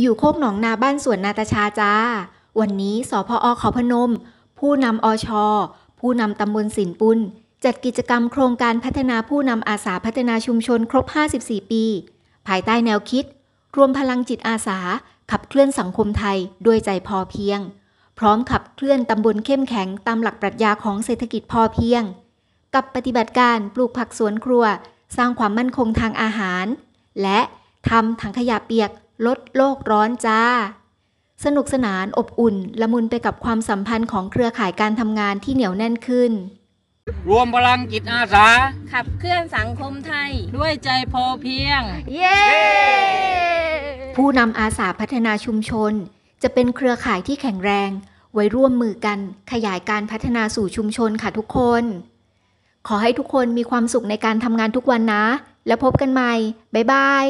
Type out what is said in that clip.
อยู่โคกหนองนาบ้านสวนนาตาชาจ้า วันนี้สพอเขอพนม ผู้นำอชอผู้นำตำบลสินปุนจัดกิจกรรมโครงการพัฒนาผู้นำอาสาพัฒนาชุมชนครบ 54 ปี ภายใต้แนวคิดรวมพลังจิตอาสาขับเคลื่อนสังคมไทยด้วยใจพอเพียง พร้อมขับเคลื่อนตำบลเข้มแข็งตามหลักปรัชญาของเศรษฐกิจพอเพียง กับปฏิบัติการปลูกผักสวนครัว สร้างความมั่นคงทางอาหาร และทำถังขยะเปียกลดโลกร้อนจ้า สนุกสนานอบอุ่น ละมุนไปกับความสัมพันธ์ของเครือข่ายการทำงานที่เหนียวแน่นขึ้น รวมพลังจิตอาสาขับเคลื่อนสังคมไทย ด้วยใจพอเพียงเย้ผู้นำอาสาพัฒนาชุมชน จะเป็นเครือข่ายที่แข็งแรง ไว้ร่วมมือกันขยายการพัฒนาสู่ชุมชนค่ะทุกคน ขอให้ทุกคนมีความสุขในการทำงานทุกวันนะ แล้วพบกันใหม่บ๊ายบาย